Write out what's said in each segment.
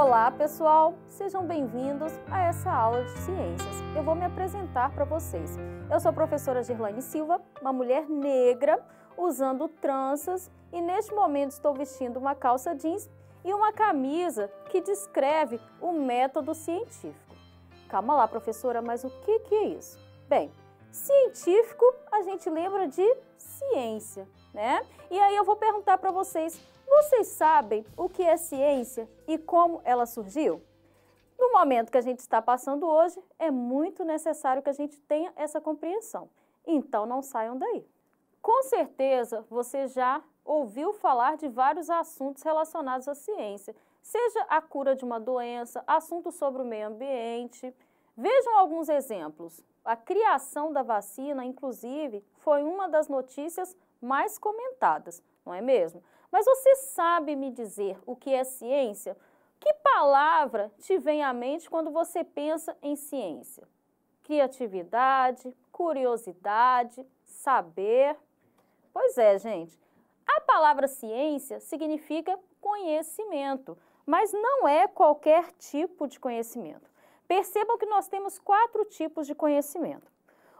Olá, pessoal! Sejam bem-vindos a essa aula de ciências. Eu vou me apresentar para vocês. Eu sou a professora Girlane Silva, uma mulher negra, usando tranças e neste momento estou vestindo uma calça jeans e uma camisa que descreve o método científico. Calma lá, professora, mas o que, que é isso? Bem, científico a gente lembra de ciência, né? E aí eu vou perguntar para vocês vocês sabem o que é ciência e como ela surgiu? No momento que a gente está passando hoje, é muito necessário que a gente tenha essa compreensão. Então não saiam daí. Com certeza você já ouviu falar de vários assuntos relacionados à ciência, seja a cura de uma doença, assuntos sobre o meio ambiente. Vejam alguns exemplos. A criação da vacina, inclusive, foi uma das notícias mais comentadas, não é mesmo? Mas você sabe me dizer o que é ciência? Que palavra te vem à mente quando você pensa em ciência? Criatividade, curiosidade, saber. Pois é, gente. A palavra ciência significa conhecimento, mas não é qualquer tipo de conhecimento. Percebam que nós temos quatro tipos de conhecimento.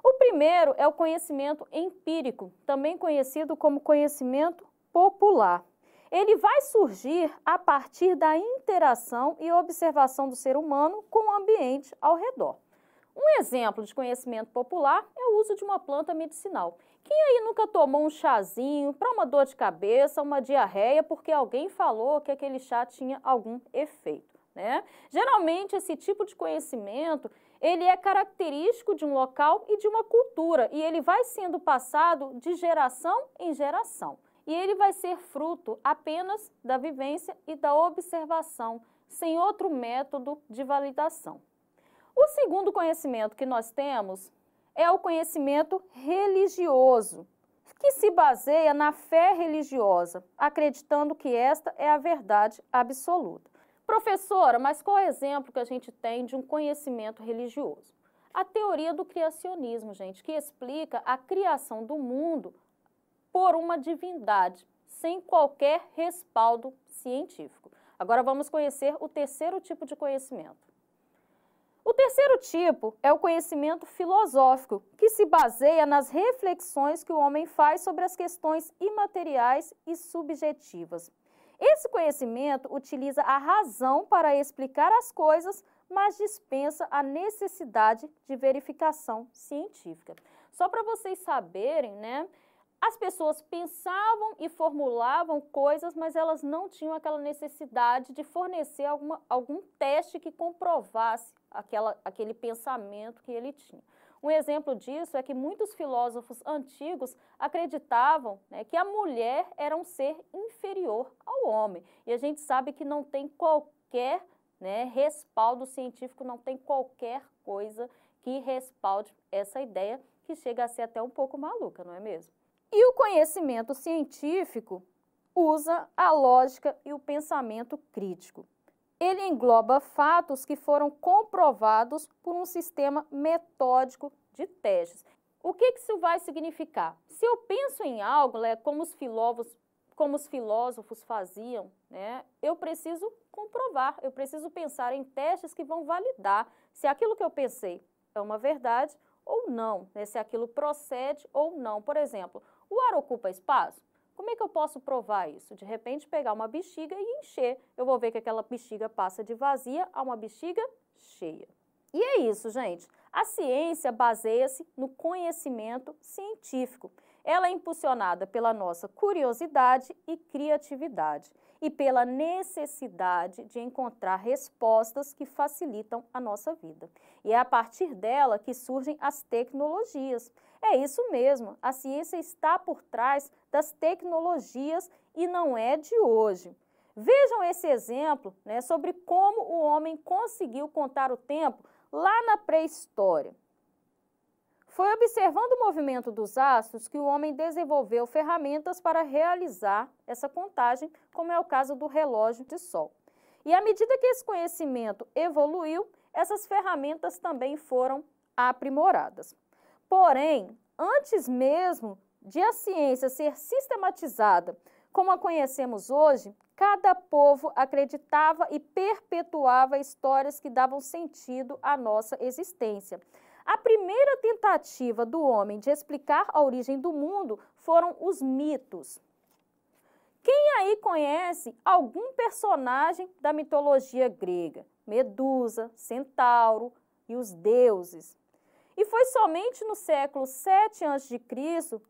O primeiro é o conhecimento empírico, também conhecido como conhecimento popular. Ele vai surgir a partir da interação e observação do ser humano com o ambiente ao redor. Um exemplo de conhecimento popular é o uso de uma planta medicinal. Quem aí nunca tomou um chazinho para uma dor de cabeça, uma diarreia, porque alguém falou que aquele chá tinha algum efeito? Né? Geralmente, esse tipo de conhecimento ele é característico de um local e de uma cultura, e ele vai sendo passado de geração em geração e ele vai ser fruto apenas da vivência e da observação, sem outro método de validação. O segundo conhecimento que nós temos é o conhecimento religioso, que se baseia na fé religiosa, acreditando que esta é a verdade absoluta. Professora, mas qual é o exemplo que a gente tem de um conhecimento religioso? A teoria do criacionismo, gente, que explica a criação do mundo por uma divindade, sem qualquer respaldo científico. Agora vamos conhecer o terceiro tipo de conhecimento. O terceiro tipo é o conhecimento filosófico, que se baseia nas reflexões que o homem faz sobre as questões imateriais e subjetivas. Esse conhecimento utiliza a razão para explicar as coisas, mas dispensa a necessidade de verificação científica. Só para vocês saberem, né? as pessoas pensavam e formulavam coisas, mas elas não tinham aquela necessidade de fornecer alguma, algum teste que comprovasse aquela, aquele pensamento que ele tinha. Um exemplo disso é que muitos filósofos antigos acreditavam né, que a mulher era um ser inferior ao homem. E a gente sabe que não tem qualquer né, respaldo científico, não tem qualquer coisa que respalde essa ideia que chega a ser até um pouco maluca, não é mesmo? E o conhecimento científico usa a lógica e o pensamento crítico. Ele engloba fatos que foram comprovados por um sistema metódico de testes. O que isso vai significar? Se eu penso em algo, né, como, os filósofos, como os filósofos faziam, né, eu preciso comprovar, eu preciso pensar em testes que vão validar se aquilo que eu pensei é uma verdade ou não, né, se aquilo procede ou não. Por exemplo, o ar ocupa espaço? Como é que eu posso provar isso? De repente, pegar uma bexiga e encher. Eu vou ver que aquela bexiga passa de vazia a uma bexiga cheia. E é isso, gente. A ciência baseia-se no conhecimento científico. Ela é impulsionada pela nossa curiosidade e criatividade e pela necessidade de encontrar respostas que facilitam a nossa vida. E é a partir dela que surgem as tecnologias. É isso mesmo, a ciência está por trás das tecnologias e não é de hoje. Vejam esse exemplo né, sobre como o homem conseguiu contar o tempo lá na pré-história. Foi observando o movimento dos astros que o homem desenvolveu ferramentas para realizar essa contagem, como é o caso do relógio de sol. E à medida que esse conhecimento evoluiu, essas ferramentas também foram aprimoradas. Porém, antes mesmo de a ciência ser sistematizada como a conhecemos hoje, cada povo acreditava e perpetuava histórias que davam sentido à nossa existência. A primeira tentativa do homem de explicar a origem do mundo foram os mitos. Quem aí conhece algum personagem da mitologia grega? Medusa, Centauro e os deuses. E foi somente no século 7 a.C.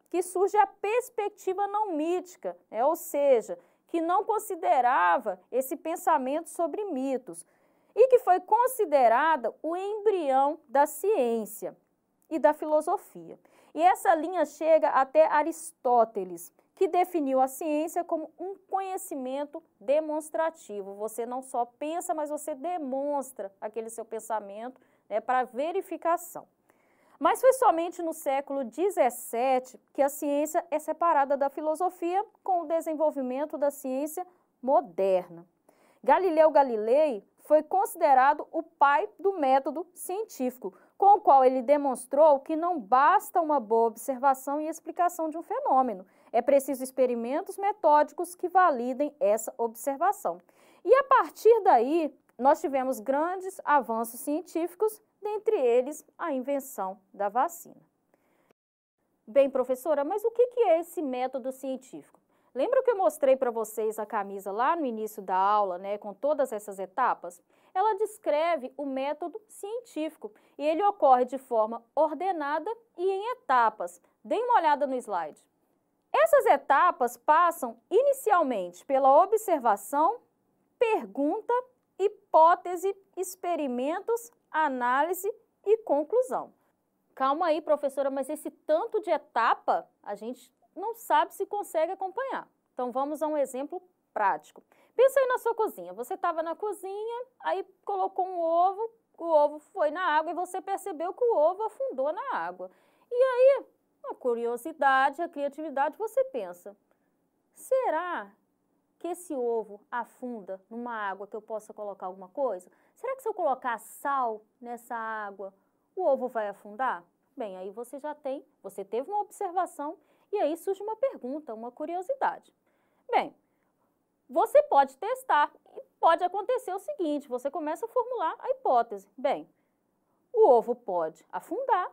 que surge a perspectiva não mítica, né? ou seja, que não considerava esse pensamento sobre mitos e que foi considerada o embrião da ciência e da filosofia. E essa linha chega até Aristóteles, que definiu a ciência como um conhecimento demonstrativo. Você não só pensa, mas você demonstra aquele seu pensamento né, para verificação. Mas foi somente no século XVII que a ciência é separada da filosofia com o desenvolvimento da ciência moderna. Galileu Galilei foi considerado o pai do método científico, com o qual ele demonstrou que não basta uma boa observação e explicação de um fenômeno, é preciso experimentos metódicos que validem essa observação. E a partir daí, nós tivemos grandes avanços científicos, dentre eles a invenção da vacina. Bem, professora, mas o que é esse método científico? Lembra que eu mostrei para vocês a camisa lá no início da aula, né, com todas essas etapas? Ela descreve o método científico e ele ocorre de forma ordenada e em etapas. Deem uma olhada no slide. Essas etapas passam inicialmente pela observação, pergunta hipótese, experimentos, análise e conclusão. Calma aí, professora, mas esse tanto de etapa a gente não sabe se consegue acompanhar. Então vamos a um exemplo prático. Pensa aí na sua cozinha. Você estava na cozinha, aí colocou um ovo, o ovo foi na água e você percebeu que o ovo afundou na água. E aí, a curiosidade, a criatividade, você pensa: será que esse ovo afunda numa água que eu possa colocar alguma coisa? Será que se eu colocar sal nessa água, o ovo vai afundar? Bem, aí você já tem, você teve uma observação e aí surge uma pergunta, uma curiosidade. Bem, você pode testar e pode acontecer o seguinte: você começa a formular a hipótese. Bem, o ovo pode afundar,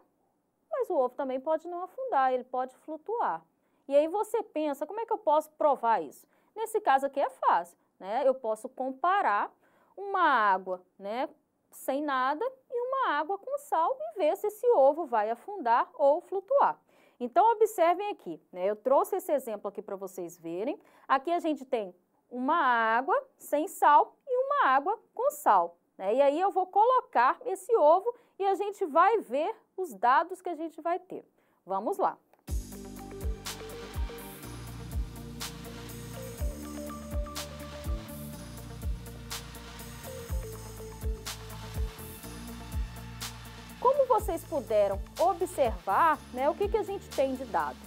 mas o ovo também pode não afundar, ele pode flutuar. E aí você pensa, como é que eu posso provar isso? Nesse caso aqui é fácil, né? Eu posso comparar uma água, né, sem nada e uma água com sal e ver se esse ovo vai afundar ou flutuar. Então, observem aqui, né? Eu trouxe esse exemplo aqui para vocês verem. Aqui a gente tem uma água sem sal e uma água com sal. Né? E aí eu vou colocar esse ovo e a gente vai ver os dados que a gente vai ter. Vamos lá. Como vocês puderam observar, né, o que, que a gente tem de dados?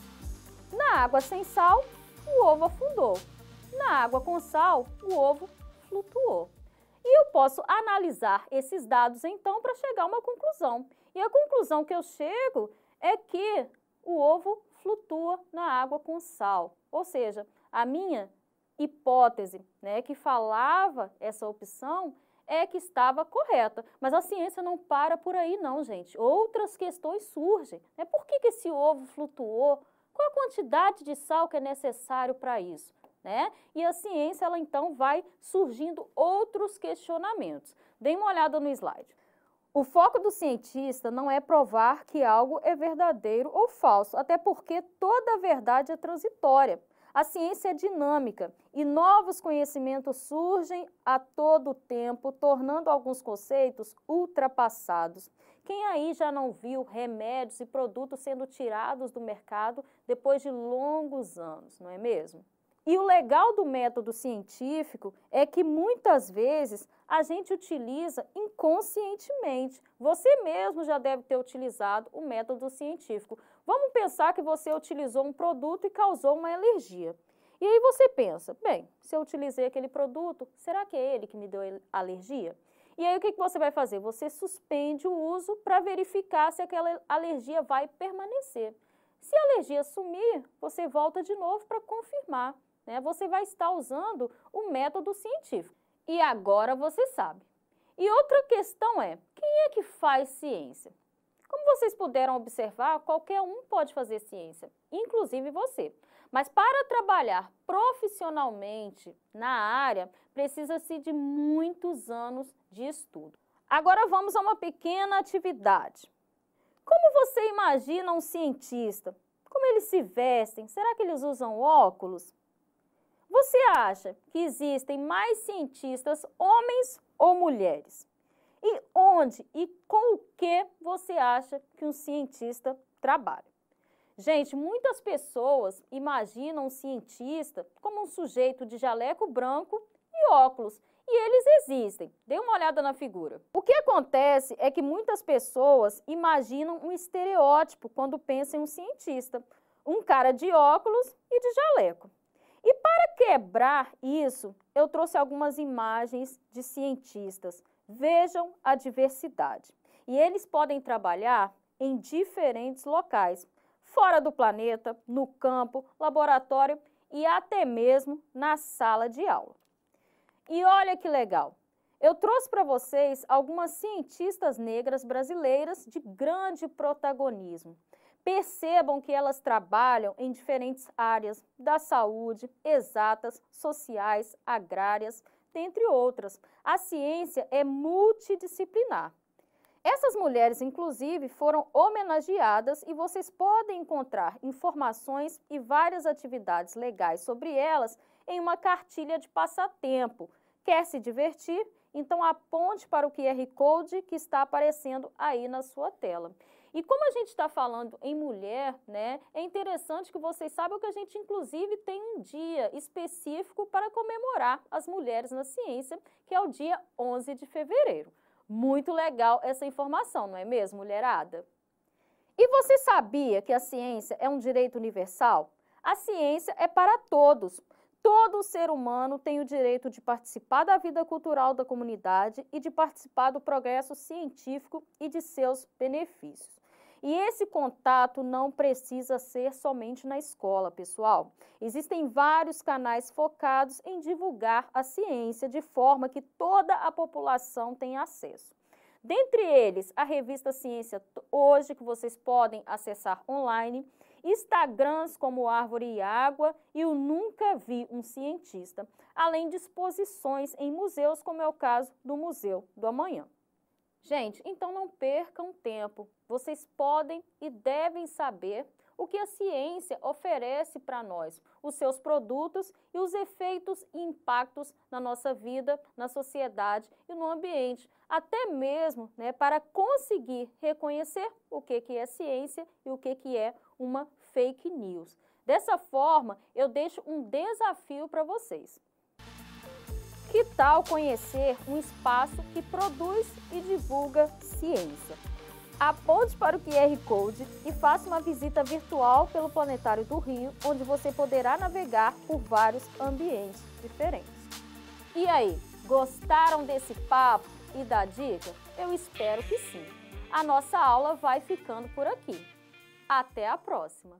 Na água sem sal, o ovo afundou. Na água com sal, o ovo flutuou. E eu posso analisar esses dados então para chegar a uma conclusão. E a conclusão que eu chego é que o ovo flutua na água com sal. Ou seja, a minha hipótese, né, que falava essa opção, é que estava correta. Mas a ciência não para por aí não, gente. Outras questões surgem. Né? Por que, que esse ovo flutuou? Qual a quantidade de sal que é necessário para isso? Né? E a ciência, ela então vai surgindo outros questionamentos. Dêem uma olhada no slide. O foco do cientista não é provar que algo é verdadeiro ou falso, até porque toda verdade é transitória. A ciência é dinâmica e novos conhecimentos surgem a todo tempo, tornando alguns conceitos ultrapassados. Quem aí já não viu remédios e produtos sendo tirados do mercado depois de longos anos, não é mesmo? E o legal do método científico é que muitas vezes a gente utiliza inconscientemente. Você mesmo já deve ter utilizado o método científico. Vamos pensar que você utilizou um produto e causou uma alergia. E aí você pensa, bem, se eu utilizei aquele produto, será que é ele que me deu alergia? E aí o que, que você vai fazer? Você suspende o uso para verificar se aquela alergia vai permanecer. Se a alergia sumir, você volta de novo para confirmar né, você vai estar usando o método científico. E agora você sabe. E outra questão é: quem é que faz ciência? Como vocês puderam observar, qualquer um pode fazer ciência, inclusive você. Mas para trabalhar profissionalmente na área, precisa-se de muitos anos de estudo. Agora vamos a uma pequena atividade. Como você imagina um cientista? Como eles se vestem? Será que eles usam óculos? Você acha que existem mais cientistas homens ou mulheres? E onde e com o que você acha que um cientista trabalha? Gente, muitas pessoas imaginam um cientista como um sujeito de jaleco branco e óculos, e eles existem. Dê uma olhada na figura. O que acontece é que muitas pessoas imaginam um estereótipo quando pensam em um cientista, um cara de óculos e de jaleco. E para quebrar isso, eu trouxe algumas imagens de cientistas. Vejam a diversidade. E eles podem trabalhar em diferentes locais, fora do planeta, no campo, laboratório e até mesmo na sala de aula. E olha que legal! Eu trouxe para vocês algumas cientistas negras brasileiras de grande protagonismo. Percebam que elas trabalham em diferentes áreas da saúde, exatas, sociais, agrárias, dentre outras. A ciência é multidisciplinar. Essas mulheres, inclusive, foram homenageadas e vocês podem encontrar informações e várias atividades legais sobre elas em uma cartilha de passatempo. Quer se divertir? Então aponte para o QR Code que está aparecendo aí na sua tela. E como a gente está falando em mulher, né, é interessante que vocês saibam que a gente, inclusive, tem um dia específico para comemorar as mulheres na ciência, que é o dia 11 de fevereiro. Muito legal essa informação, não é mesmo, mulherada? E você sabia que a ciência é um direito universal? A ciência é para todos. Todo ser humano tem o direito de participar da vida cultural da comunidade e de participar do progresso científico e de seus benefícios. E esse contato não precisa ser somente na escola, pessoal. Existem vários canais focados em divulgar a ciência de forma que toda a população tenha acesso. Dentre eles, a revista Ciência Hoje, que vocês podem acessar online, Instagrams como Árvore e Água e o Nunca Vi um Cientista, além de exposições em museus, como é o caso do Museu do Amanhã. Gente, então não percam tempo. Vocês podem e devem saber o que a ciência oferece para nós, os seus produtos e os efeitos e impactos na nossa vida, na sociedade e no ambiente, até mesmo né, para conseguir reconhecer o que, que é ciência e o que, que é uma fake news. Dessa forma, eu deixo um desafio para vocês. Que tal conhecer um espaço que produz e divulga ciência? Aponte para o QR Code e faça uma visita virtual pelo Planetário do Rio, onde você poderá navegar por vários ambientes diferentes. E aí, gostaram desse papo e da dica? Eu espero que sim. A nossa aula vai ficando por aqui. Até a próxima!